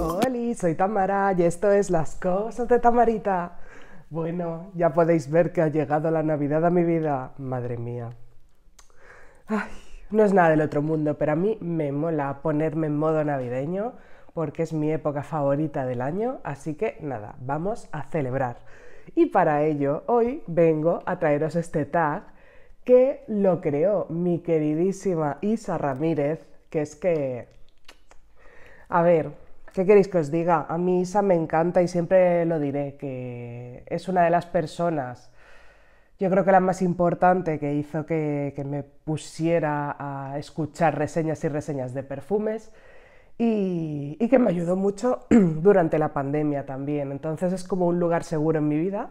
Hola, soy Tamara y esto es Las Cosas de Tamarita. Bueno, ya podéis ver que ha llegado la Navidad a mi vida. Madre mía. Ay, no es nada del otro mundo, pero a mí me mola ponerme en modo navideño porque es mi época favorita del año, así que nada, vamos a celebrar. Y para ello, hoy vengo a traeros este tag que lo creó mi queridísima Isa Ramírez, que es que... A ver, ¿qué queréis que os diga? A mí Isa me encanta y siempre lo diré, que es una de las personas, yo creo que la más importante que hizo que, me pusiera a escuchar reseñas y reseñas de perfumes. Y, y, que me ayudó mucho durante la pandemia también. Entonces es como un lugar seguro en mi vida.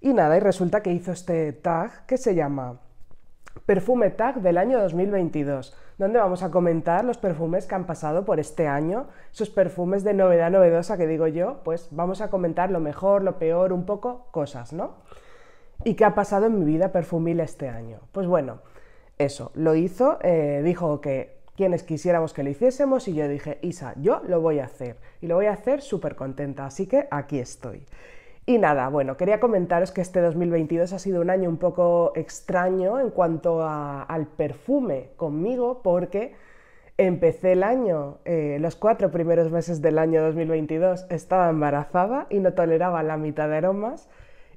Y nada, y resulta que hizo este tag que se llama Perfume Tag del año 2022, donde vamos a comentar los perfumes que han pasado por este año, esos perfumes de novedad novedosa que digo yo, pues vamos a comentar lo mejor, lo peor, un poco cosas, ¿no? ¿Y qué ha pasado en mi vida perfumil este año? Pues bueno, eso, lo hizo, eh, dijo que quienes quisiéramos que lo hiciésemos y yo dije, Isa, yo lo voy a hacer y lo voy a hacer súper contenta, así que aquí estoy. Y nada, bueno, quería comentaros que este 2022 ha sido un año un poco extraño en cuanto al perfume conmigo, porque empecé el año, eh, los cuatro primeros meses del año 2022, estaba embarazada y no toleraba la mitad de aromas,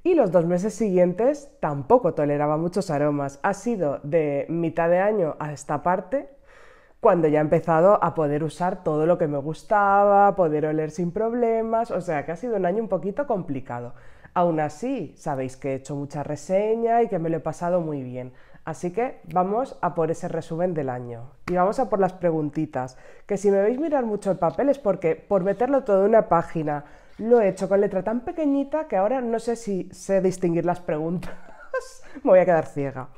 y los dos meses siguientes tampoco toleraba muchos aromas. Ha sido de mitad de año a esta parte cuando ya he empezado a poder usar todo lo que me gustaba, poder oler sin problemas, o sea que ha sido un año un poquito complicado. Aún así, sabéis que he hecho mucha reseña y que me lo he pasado muy bien. Así que vamos a por ese resumen del año. Y vamos a por las preguntitas, que si me veis mirar mucho el papel es porque por meterlo todo en una página lo he hecho con letra tan pequeñita que ahora no sé si sé distinguir las preguntas. me voy a quedar ciega.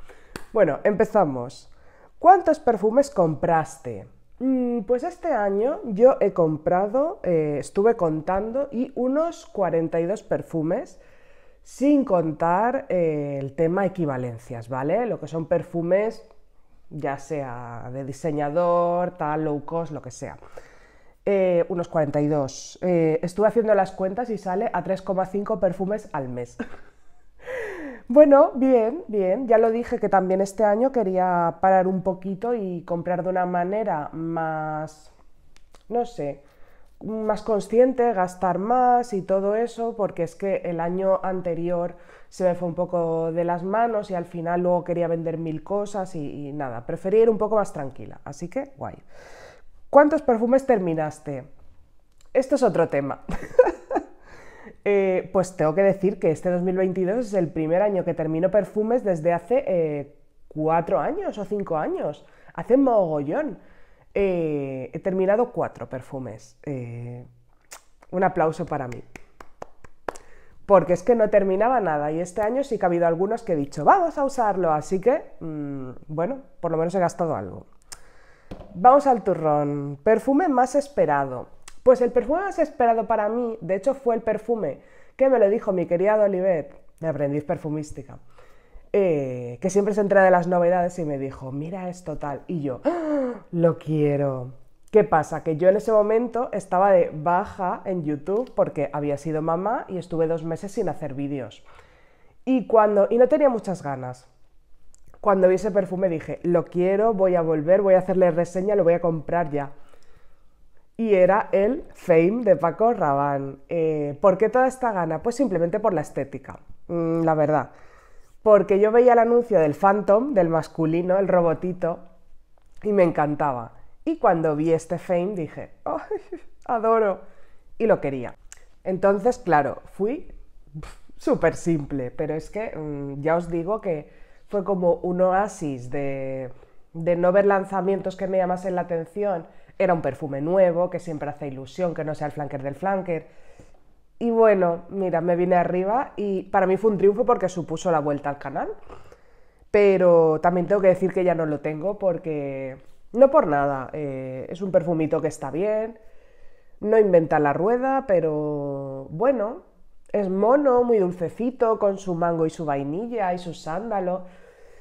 Bueno, empezamos. ¿Cuántos perfumes compraste? Mm, pues este año yo he comprado, eh, estuve contando, y unos 42 perfumes, sin contar eh, el tema equivalencias, ¿vale? Lo que son perfumes, ya sea de diseñador, tal, low cost, lo que sea. Eh, unos 42. estuve haciendo las cuentas y sale a 3,5 perfumes al mes. Bueno, bien, bien. Ya lo dije que también este año quería parar un poquito y comprar de una manera más, no sé, más consciente, gastar más y todo eso, porque es que el año anterior se me fue un poco de las manos y al final luego quería vender mil cosas y, nada, preferí ir un poco más tranquila. Así que, guay. ¿Cuántos perfumes terminaste? Esto es otro tema. Eh, pues tengo que decir que este 2022 es el primer año que termino perfumes desde hace eh, cuatro años o cinco años. Hace mogollón. Eh, he terminado cuatro perfumes. un aplauso para mí. Porque es que no terminaba nada y este año sí que ha habido algunos que he dicho, vamos a usarlo, así que, mm, bueno, por lo menos he gastado algo. Vamos al turrón. Perfume más esperado. Pues el perfume más esperado para mí, de hecho, fue el perfume que me lo dijo mi querida Olivet, me aprendiz perfumística, eh, que siempre se entera de las novedades y me dijo, mira esto tal, y yo, ¡Ah! lo quiero. ¿Qué pasa? Que yo en ese momento estaba de baja en YouTube porque había sido mamá y estuve dos meses sin hacer vídeos. Y, cuando, y no tenía muchas ganas. Cuando vi ese perfume dije, lo quiero, voy a volver, voy a hacerle reseña, lo voy a comprar ya y era el Fame de Paco Rabanne. Eh, ¿Por qué toda esta gana? Pues simplemente por la estética, mm, la verdad. Porque yo veía el anuncio del Phantom, del masculino, el robotito, y me encantaba. Y cuando vi este Fame dije, ¡ay, adoro! Y lo quería. Entonces, claro, fui súper simple, pero es que mm, ya os digo que fue como un oasis de, de no ver lanzamientos que me llamasen la atención era un perfume nuevo, que siempre hace ilusión, que no sea el flanker del flanker. Y bueno, mira, me vine arriba y para mí fue un triunfo porque supuso la vuelta al canal. Pero también tengo que decir que ya no lo tengo porque, no por nada, eh, es un perfumito que está bien, no inventa la rueda, pero bueno, es mono, muy dulcecito, con su mango y su vainilla y su sándalo.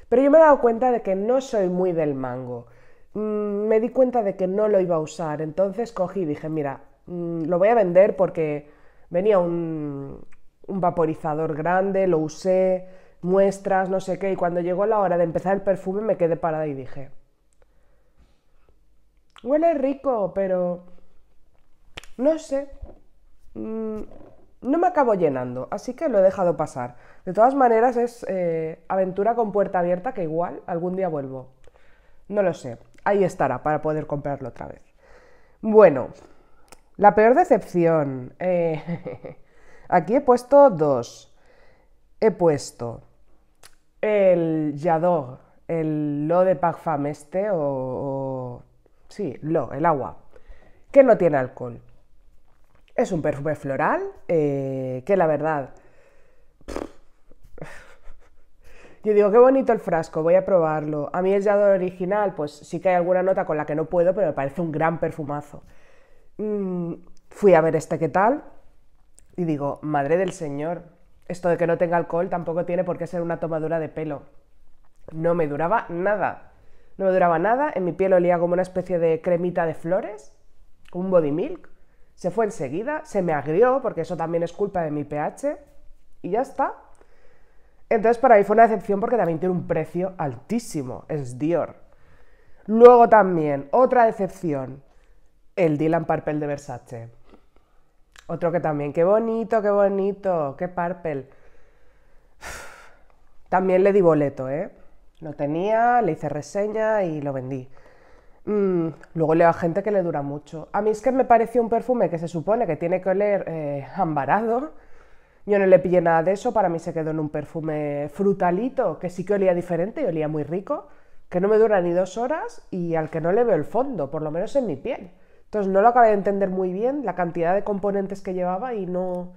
Pero yo me he dado cuenta de que no soy muy del mango. Mm, me di cuenta de que no lo iba a usar. Entonces cogí y dije, mira, mm, lo voy a vender porque venía un, vaporizador grande, lo usé, muestras, no sé qué, y cuando llegó la hora de empezar el perfume me quedé parada y dije, huele rico, pero no sé, mm, no me acabo llenando, así que lo he dejado pasar. De todas maneras es eh, aventura con puerta abierta que igual algún día vuelvo. No lo sé ahí estará para poder comprarlo otra vez. Bueno, la peor decepción. Eh, aquí he puesto dos. He puesto el Yador, el Lo de Parfum este, o, Sí, Lo, el agua, que no tiene alcohol. Es un perfume floral eh, que la verdad Yo digo, qué bonito el frasco, voy a probarlo. A mí el yado original, pues sí que hay alguna nota con la que no puedo, pero me parece un gran perfumazo. Mm, fui a ver este qué tal y digo, madre del señor, esto de que no tenga alcohol tampoco tiene por qué ser una tomadura de pelo. No me duraba nada. No me duraba nada, en mi piel olía como una especie de cremita de flores, un body milk. Se fue enseguida, se me agrió, porque eso también es culpa de mi pH, y ya está. Entonces para mí fue una decepción porque también tiene un precio altísimo, es Dior. Luego también, otra decepción, el Dylan Parpel de Versace. Otro que también, qué bonito, qué bonito, qué Parpel. También le di boleto, ¿eh? Lo tenía, le hice reseña y lo vendí. Mm, luego leo a gente que le dura mucho. A mí es que me pareció un perfume que se supone que tiene que oler eh, ambarado yo no le pillé nada de eso, para mí se quedó en un perfume frutalito, que sí que olía diferente y olía muy rico, que no me dura ni dos horas y al que no le veo el fondo, por lo menos en mi piel. Entonces no lo acabé de entender muy bien, la cantidad de componentes que llevaba y no...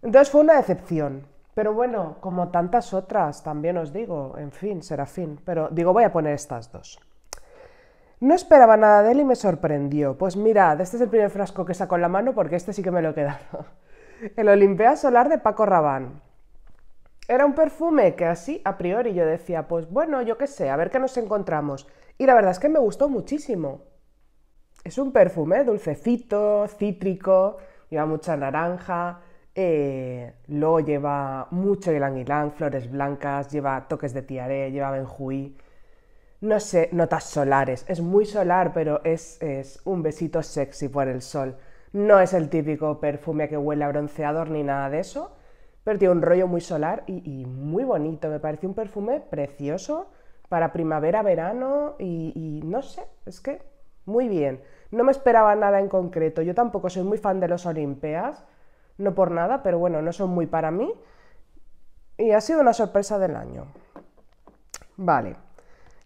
Entonces fue una decepción. Pero bueno, como tantas otras, también os digo, en fin, será fin. Pero digo, voy a poner estas dos. No esperaba nada de él y me sorprendió. Pues mirad, este es el primer frasco que saco en la mano porque este sí que me lo he quedado. El Olimpea Solar de Paco Rabán. Era un perfume que así, a priori, yo decía, pues bueno, yo qué sé, a ver qué nos encontramos. Y la verdad es que me gustó muchísimo. Es un perfume dulcecito, cítrico, lleva mucha naranja, eh, luego lleva mucho ylang ylang, flores blancas, lleva toques de tiaré, lleva benjuí, no sé, notas solares. Es muy solar, pero es, es un besito sexy por el sol. No es el típico perfume que huele a bronceador ni nada de eso, pero tiene un rollo muy solar y, muy bonito. Me parece un perfume precioso para primavera, verano y, no sé, es que muy bien. No me esperaba nada en concreto. Yo tampoco soy muy fan de los Olimpeas, no por nada, pero bueno, no son muy para mí. Y ha sido una sorpresa del año. Vale.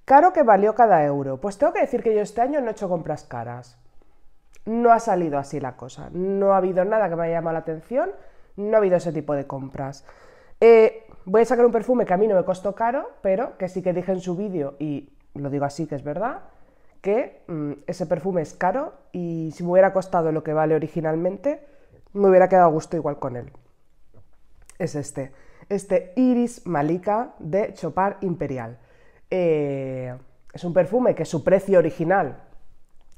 Caro que valió cada euro. Pues tengo que decir que yo este año no he hecho compras caras no ha salido así la cosa. No ha habido nada que me haya llamado la atención, no ha habido ese tipo de compras. Eh, voy a sacar un perfume que a mí no me costó caro, pero que sí que dije en su vídeo, y lo digo así que es verdad, que mm, ese perfume es caro y si me hubiera costado lo que vale originalmente, me hubiera quedado a gusto igual con él. Es este, este Iris Malika de Chopar Imperial. Eh, es un perfume que su precio original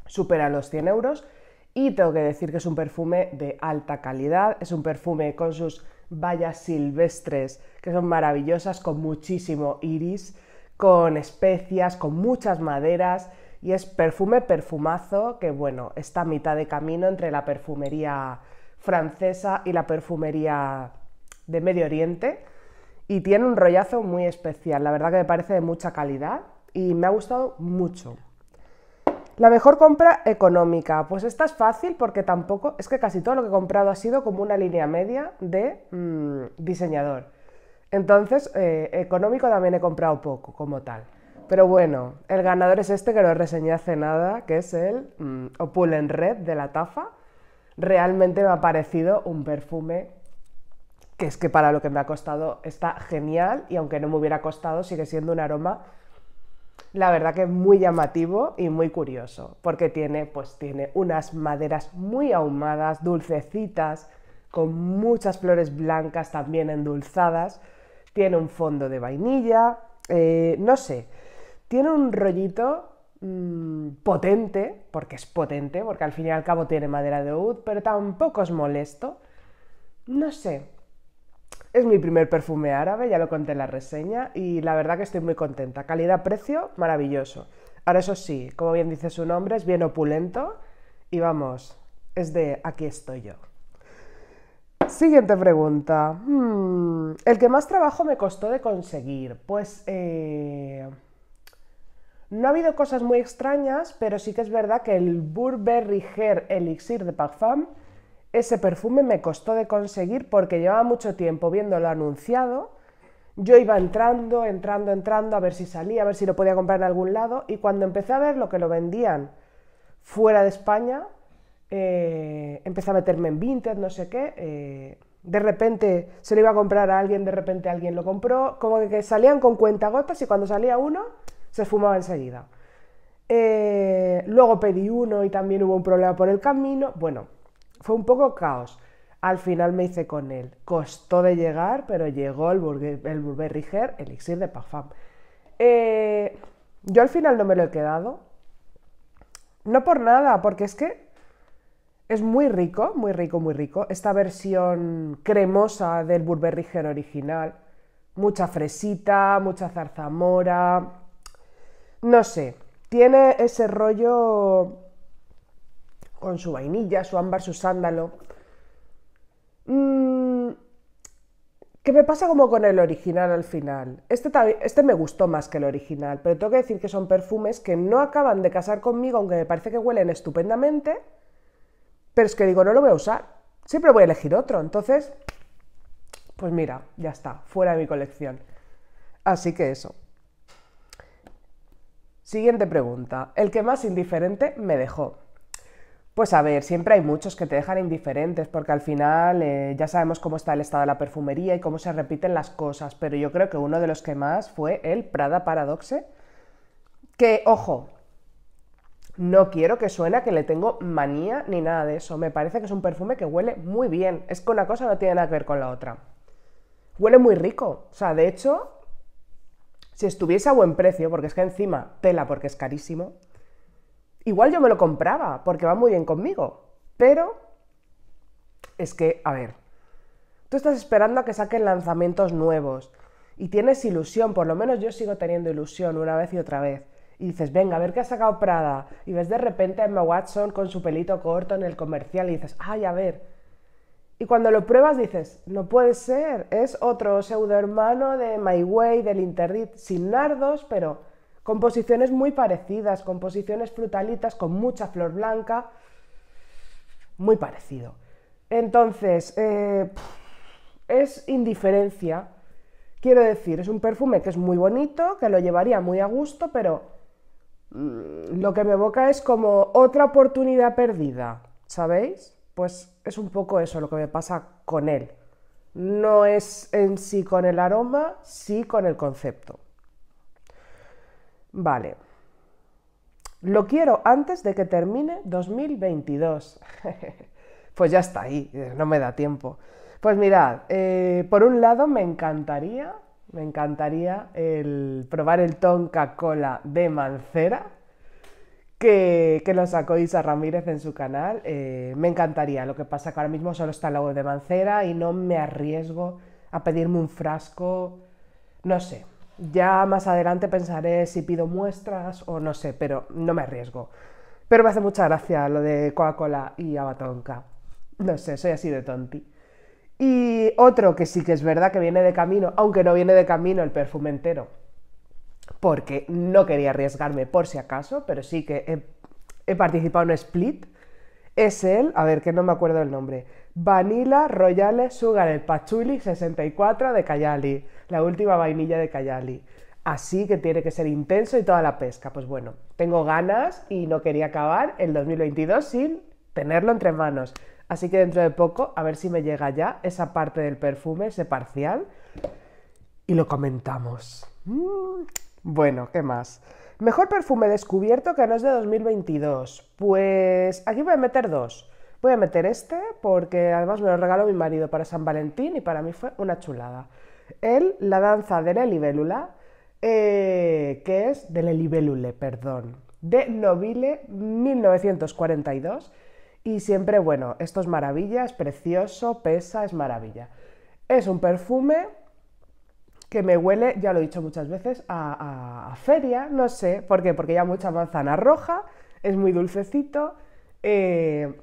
supera los 100 euros y tengo que decir que es un perfume de alta calidad, es un perfume con sus bayas silvestres que son maravillosas, con muchísimo iris, con especias, con muchas maderas y es perfume perfumazo que bueno, está a mitad de camino entre la perfumería francesa y la perfumería de Medio Oriente y tiene un rollazo muy especial, la verdad que me parece de mucha calidad y me ha gustado mucho. La mejor compra económica. Pues esta es fácil porque tampoco, es que casi todo lo que he comprado ha sido como una línea media de mm, diseñador. Entonces, eh, económico también he comprado poco como tal. Pero bueno, el ganador es este que lo reseñé hace nada, que es el mm, Opulent Red de la Tafa. Realmente me ha parecido un perfume que es que para lo que me ha costado está genial y aunque no me hubiera costado sigue siendo un aroma la verdad que es muy llamativo y muy curioso, porque tiene, pues, tiene unas maderas muy ahumadas, dulcecitas, con muchas flores blancas también endulzadas, tiene un fondo de vainilla, eh, no sé, tiene un rollito mm, potente, porque es potente, porque al fin y al cabo tiene madera de oud, pero tampoco es molesto, no sé, es mi primer perfume árabe, ya lo conté en la reseña, y la verdad que estoy muy contenta. Calidad-precio, maravilloso. Ahora eso sí, como bien dice su nombre, es bien opulento y vamos, es de aquí estoy yo. Siguiente pregunta. Hmm, el que más trabajo me costó de conseguir. Pues eh, no ha habido cosas muy extrañas, pero sí que es verdad que el Burberry Hair Elixir de Parfum ese perfume me costó de conseguir porque llevaba mucho tiempo viéndolo anunciado. Yo iba entrando, entrando, entrando a ver si salía, a ver si lo podía comprar en algún lado. Y cuando empecé a ver lo que lo vendían fuera de España, eh, empecé a meterme en Vinted, no sé qué. Eh, de repente se lo iba a comprar a alguien, de repente alguien lo compró. Como que, salían con cuenta gotas y cuando salía uno, se fumaba enseguida. Eh, luego pedí uno y también hubo un problema por el camino. Bueno, fue un poco caos. Al final me hice con él. Costó de llegar, pero llegó el, Burger, el elixir de Pafam. Eh, yo al final no me lo he quedado. No por nada, porque es que es muy rico, muy rico, muy rico. Esta versión cremosa del Burberry original. Mucha fresita, mucha zarzamora. No sé, tiene ese rollo con su vainilla, su ámbar, su sándalo. Mm, ¿Qué me pasa como con el original al final. Este, este me gustó más que el original, pero tengo que decir que son perfumes que no acaban de casar conmigo, aunque me parece que huelen estupendamente, pero es que digo, no lo voy a usar. Siempre voy a elegir otro. Entonces, pues mira, ya está, fuera de mi colección. Así que eso. Siguiente pregunta. El que más indiferente me dejó. Pues a ver, siempre hay muchos que te dejan indiferentes, porque al final eh, ya sabemos cómo está el estado de la perfumería y cómo se repiten las cosas, pero yo creo que uno de los que más fue el Prada Paradoxe, que, ojo, no quiero que suene que le tengo manía ni nada de eso, me parece que es un perfume que huele muy bien, es que una cosa no tiene nada que ver con la otra. Huele muy rico, o sea, de hecho, si estuviese a buen precio, porque es que encima, tela porque es carísimo, igual yo me lo compraba porque va muy bien conmigo, pero es que, a ver, tú estás esperando a que saquen lanzamientos nuevos y tienes ilusión, por lo menos yo sigo teniendo ilusión una vez y otra vez. Y dices, venga, a ver qué ha sacado Prada. Y ves de repente a Emma Watson con su pelito corto en el comercial y dices, ay, a ver. Y cuando lo pruebas dices, no puede ser, es otro pseudo hermano de My Way, del Interdit, sin nardos, pero composiciones muy parecidas, composiciones frutalitas con mucha flor blanca, muy parecido. Entonces, eh, es indiferencia. Quiero decir, es un perfume que es muy bonito, que lo llevaría muy a gusto, pero mm, lo que me evoca es como otra oportunidad perdida, ¿sabéis? Pues es un poco eso lo que me pasa con él. No es en sí con el aroma, sí con el concepto. Vale. Lo quiero antes de que termine 2022. pues ya está ahí, eh, no me da tiempo. Pues mirad, eh, por un lado me encantaría, me encantaría el probar el Tonka Cola de Mancera, que, lo sacó Isa Ramírez en su canal. Eh, me encantaría, lo que pasa que ahora mismo solo está el agua de Mancera y no me arriesgo a pedirme un frasco, no sé, ya más adelante pensaré si pido muestras o no sé, pero no me arriesgo. Pero me hace mucha gracia lo de Coca-Cola y Abatonca. No sé, soy así de tonti. Y otro que sí que es verdad que viene de camino, aunque no viene de camino el perfume entero, porque no quería arriesgarme por si acaso, pero sí que he, he participado en un split, es el, a ver que no me acuerdo el nombre, Vanilla Royale Sugar el Pachuli 64 de Cayali la última vainilla de Cayali. Así que tiene que ser intenso y toda la pesca. Pues bueno, tengo ganas y no quería acabar el 2022 sin tenerlo entre manos. Así que dentro de poco, a ver si me llega ya esa parte del perfume, ese parcial, y lo comentamos. Mm. Bueno, ¿qué más? Mejor perfume descubierto que no es de 2022. Pues aquí voy a meter dos. Voy a meter este porque además me lo regaló mi marido para San Valentín y para mí fue una chulada el la danza de la eh, que es de la perdón, de Nobile 1942. Y siempre, bueno, esto es maravilla, es precioso, pesa, es maravilla. Es un perfume que me huele, ya lo he dicho muchas veces, a, feria, no sé, ¿por qué? Porque lleva mucha manzana roja, es muy dulcecito, eh,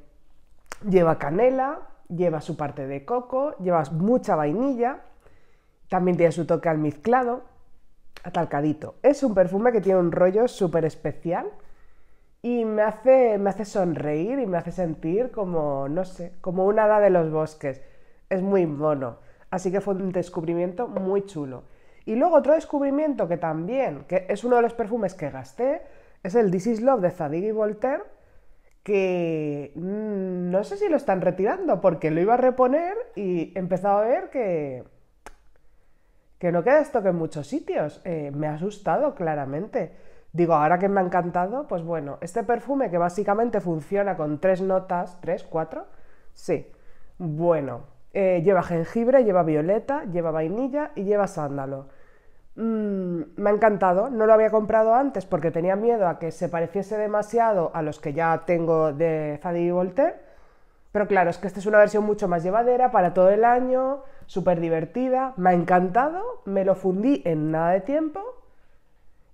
lleva canela, lleva su parte de coco, lleva mucha vainilla, también tiene su toque almizclado, atalcadito. Es un perfume que tiene un rollo súper especial y me hace, me hace sonreír y me hace sentir como, no sé, como un hada de los bosques. Es muy mono. Así que fue un descubrimiento muy chulo. Y luego otro descubrimiento que también, que es uno de los perfumes que gasté, es el This Is Love de Zadig y Voltaire, que mm, no sé si lo están retirando porque lo iba a reponer y he empezado a ver que, que no queda esto que en muchos sitios. Eh, me ha asustado claramente. Digo, ahora que me ha encantado, pues bueno, este perfume que básicamente funciona con tres notas, tres, cuatro, sí. Bueno, eh, lleva jengibre, lleva violeta, lleva vainilla y lleva sándalo. Mm, me ha encantado, no lo había comprado antes porque tenía miedo a que se pareciese demasiado a los que ya tengo de Fadi Voltaire, pero claro, es que esta es una versión mucho más llevadera para todo el año, súper divertida, me ha encantado, me lo fundí en nada de tiempo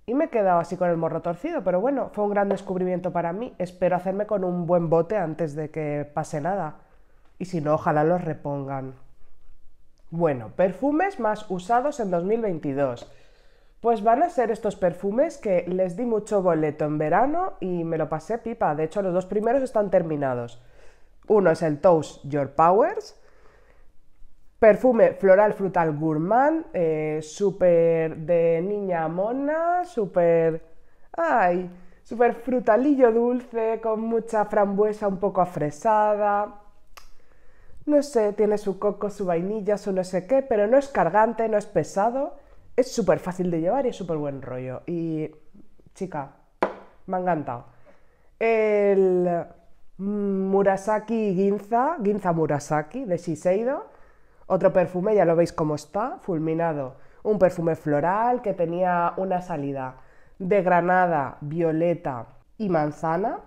y me he quedado así con el morro torcido, pero bueno, fue un gran descubrimiento para mí, espero hacerme con un buen bote antes de que pase nada y si no, ojalá los repongan. Bueno, perfumes más usados en 2022. Pues van a ser estos perfumes que les di mucho boleto en verano y me lo pasé pipa. De hecho, los dos primeros están terminados. Uno es el Toast Your Powers Perfume floral frutal gourmand, eh, súper de niña mona, súper... ¡Ay! Súper frutalillo dulce, con mucha frambuesa un poco afresada. No sé, tiene su coco, su vainilla, su no sé qué, pero no es cargante, no es pesado. Es súper fácil de llevar y es súper buen rollo. Y, chica, me ha encantado. El Murasaki Ginza, Ginza Murasaki de Shiseido otro perfume, ya lo veis cómo está, fulminado. Un perfume floral que tenía una salida de granada, violeta y manzana.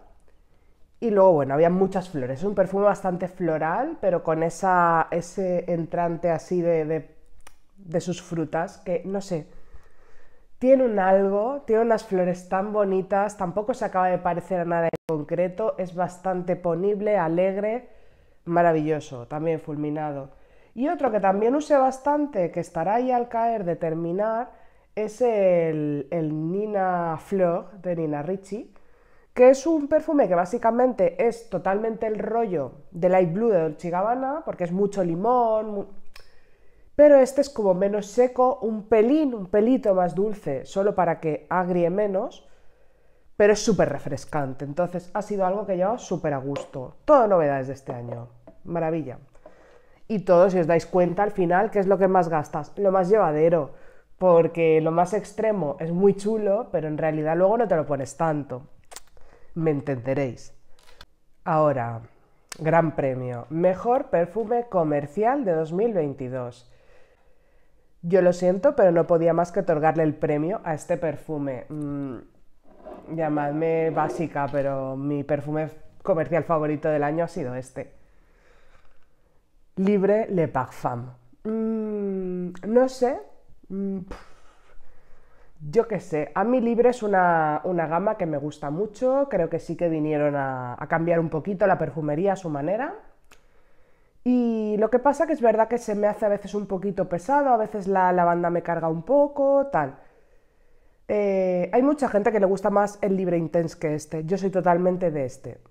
Y luego, bueno, había muchas flores. Es un perfume bastante floral, pero con esa, ese entrante así de, de, de sus frutas, que no sé, tiene un algo, tiene unas flores tan bonitas, tampoco se acaba de parecer a nada en concreto, es bastante ponible, alegre, maravilloso, también fulminado. Y otro que también usé bastante, que estará ahí al caer de terminar, es el, Nina Fleur de Nina Ricci, que es un perfume que básicamente es totalmente el rollo de Light Blue de Dolce Gabbana, porque es mucho limón, pero este es como menos seco, un pelín, un pelito más dulce, solo para que agrie menos, pero es súper refrescante, entonces ha sido algo que he llevado súper a gusto. Todo novedades de este año, maravilla. Y todo, si os dais cuenta, al final, ¿qué es lo que más gastas? Lo más llevadero, porque lo más extremo es muy chulo, pero en realidad luego no te lo pones tanto. Me entenderéis. Ahora, Gran Premio, mejor perfume comercial de 2022. Yo lo siento, pero no podía más que otorgarle el premio a este perfume. Mm, llamadme básica, pero mi perfume comercial favorito del año ha sido este. Libre Le Parfum. Mm, no sé. Mm, yo qué sé, a mí Libre es una, gama que me gusta mucho, creo que sí que vinieron a, cambiar un poquito la perfumería a su manera. Y lo que pasa que es verdad que se me hace a veces un poquito pesado, a veces la lavanda me carga un poco, tal. Eh, hay mucha gente que le gusta más el Libre Intense que este, yo soy totalmente de este.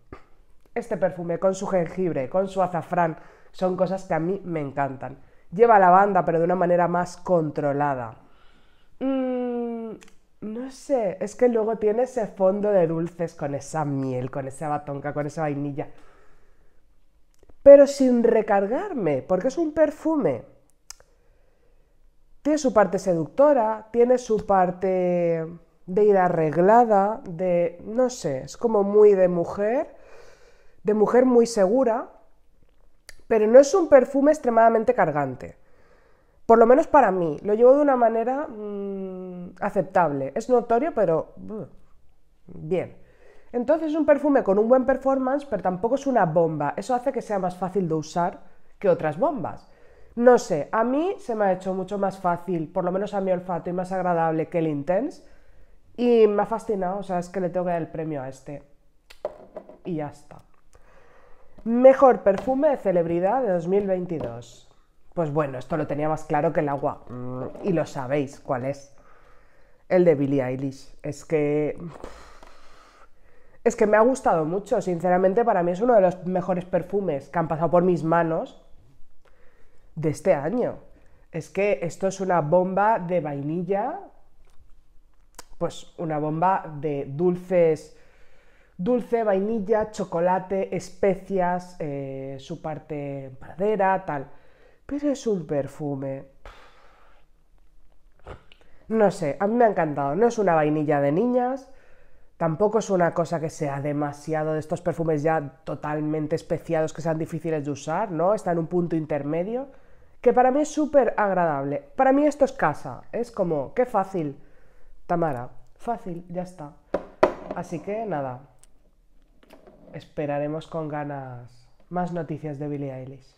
Este perfume con su jengibre, con su azafrán, son cosas que a mí me encantan. Lleva lavanda, pero de una manera más controlada. Mm, no sé, es que luego tiene ese fondo de dulces con esa miel, con esa batonca, con esa vainilla. Pero sin recargarme, porque es un perfume. Tiene su parte seductora, tiene su parte de ir arreglada, de, no sé, es como muy de mujer, de mujer muy segura, pero no es un perfume extremadamente cargante. Por lo menos para mí, lo llevo de una manera mm, aceptable. Es notorio, pero uh, bien. Entonces es un perfume con un buen performance, pero tampoco es una bomba. Eso hace que sea más fácil de usar que otras bombas. No sé, a mí se me ha hecho mucho más fácil, por lo menos a mi olfato, y más agradable que el Intense. Y me ha fascinado, o sea, es que le tengo que dar el premio a este. Y ya está. Mejor perfume de celebridad de 2022. Pues bueno, esto lo tenía más claro que el agua. Mm, y lo sabéis cuál es. El de Billie Eilish. Es que... Es que me ha gustado mucho, sinceramente para mí es uno de los mejores perfumes que han pasado por mis manos de este año. Es que esto es una bomba de vainilla, pues una bomba de dulces dulce, vainilla, chocolate, especias, eh, su parte madera, tal. Pero es un perfume. No sé, a mí me ha encantado. No es una vainilla de niñas, tampoco es una cosa que sea demasiado de estos perfumes ya totalmente especiados que sean difíciles de usar, ¿no? Está en un punto intermedio que para mí es súper agradable. Para mí esto es casa, es como, qué fácil, Tamara, fácil, ya está. Así que nada, esperaremos con ganas más noticias de Billie Eilish.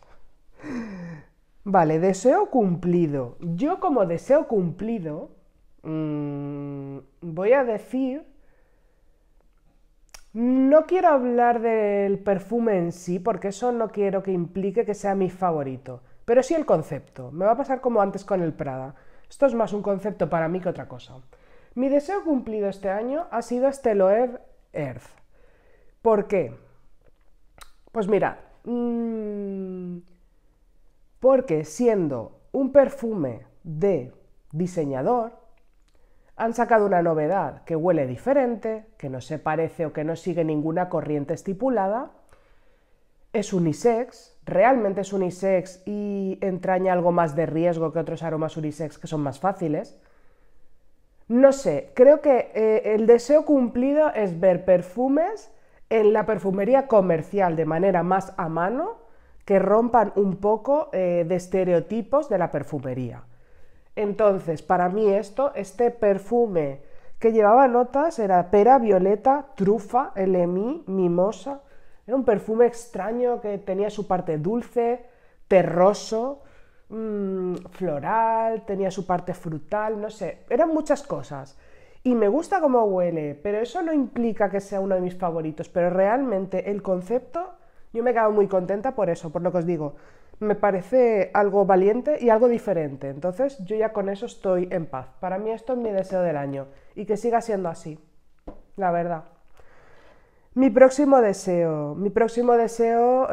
Vale, deseo cumplido. Yo como deseo cumplido mm, voy a decir... No quiero hablar del perfume en sí, porque eso no quiero que implique que sea mi favorito, pero sí el concepto. Me va a pasar como antes con el Prada. Esto es más un concepto para mí que otra cosa. Mi deseo cumplido este año ha sido este Earth. ¿Por qué? Pues mira, mm, porque siendo un perfume de diseñador, han sacado una novedad que huele diferente, que no se parece o que no sigue ninguna corriente estipulada, es unisex, realmente es unisex y entraña algo más de riesgo que otros aromas unisex que son más fáciles. No sé, creo que eh, el deseo cumplido es ver perfumes en la perfumería comercial de manera más a mano que rompan un poco eh, de estereotipos de la perfumería. Entonces, para mí esto, este perfume que llevaba notas era pera, violeta, trufa, LMI, mimosa. Era un perfume extraño que tenía su parte dulce, terroso, mm, floral, tenía su parte frutal, no sé, eran muchas cosas y me gusta cómo huele, pero eso no implica que sea uno de mis favoritos, pero realmente el concepto, yo me he quedado muy contenta por eso, por lo que os digo, me parece algo valiente y algo diferente, entonces yo ya con eso estoy en paz. Para mí esto es mi deseo del año y que siga siendo así, la verdad. Mi próximo deseo, mi próximo deseo,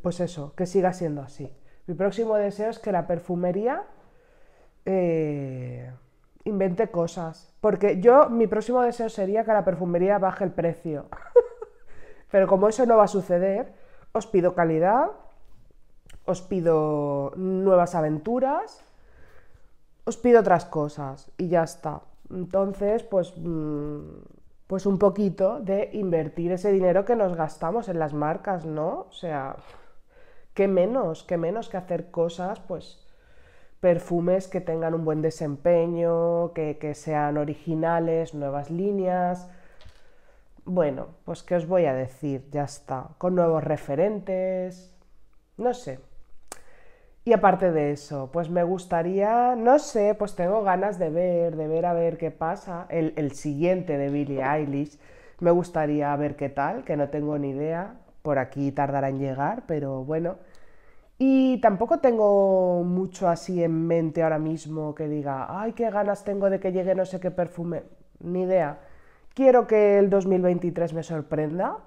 pues eso, que siga siendo así. Mi próximo deseo es que la perfumería... Eh, cosas. Porque yo, mi próximo deseo sería que la perfumería baje el precio. Pero como eso no va a suceder, os pido calidad, os pido nuevas aventuras, os pido otras cosas y ya está. Entonces, pues, mm, pues un poquito de invertir ese dinero que nos gastamos en las marcas, ¿no? O sea, qué menos, qué menos que hacer cosas, pues perfumes que tengan un buen desempeño, que, sean originales, nuevas líneas. Bueno, pues qué os voy a decir, ya está, con nuevos referentes, no sé. Y aparte de eso, pues me gustaría, no sé, pues tengo ganas de ver, de ver a ver qué pasa, el, el siguiente de Billie Eilish, me gustaría ver qué tal, que no tengo ni idea, por aquí tardará en llegar, pero bueno, y tampoco tengo mucho así en mente ahora mismo que diga, ay, qué ganas tengo de que llegue no sé qué perfume. Ni idea. Quiero que el 2023 me sorprenda.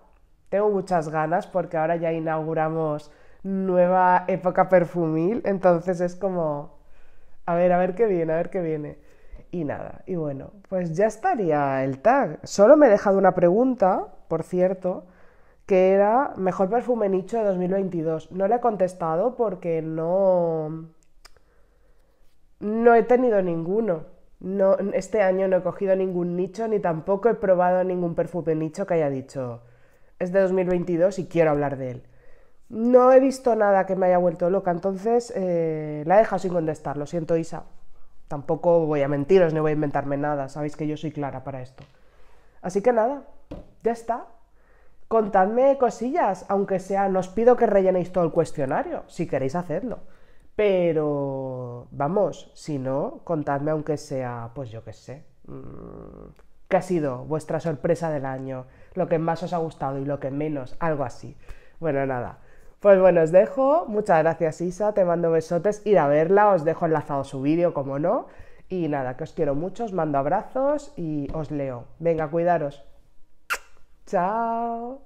Tengo muchas ganas porque ahora ya inauguramos nueva época perfumil. Entonces es como, a ver, a ver qué viene, a ver qué viene. Y nada, y bueno, pues ya estaría el tag. Solo me he dejado una pregunta, por cierto, que era Mejor Perfume Nicho de 2022. No le he contestado porque no... No he tenido ninguno. No, este año no he cogido ningún nicho ni tampoco he probado ningún perfume nicho que haya dicho es de 2022 y quiero hablar de él. No he visto nada que me haya vuelto loca, entonces eh, la he dejado sin contestar. Lo siento, Isa. Tampoco voy a mentiros no voy a inventarme nada. Sabéis que yo soy clara para esto. Así que nada, ya está contadme cosillas, aunque sea, no os pido que rellenéis todo el cuestionario, si queréis hacerlo. Pero, vamos, si no, contadme aunque sea, pues yo qué sé, mm, qué ha sido vuestra sorpresa del año, lo que más os ha gustado y lo que menos, algo así. Bueno, nada. Pues bueno, os dejo. Muchas gracias Isa, te mando besotes. Ir a verla, os dejo enlazado su vídeo, como no. Y nada, que os quiero mucho, os mando abrazos y os leo. Venga, cuidaros. 早。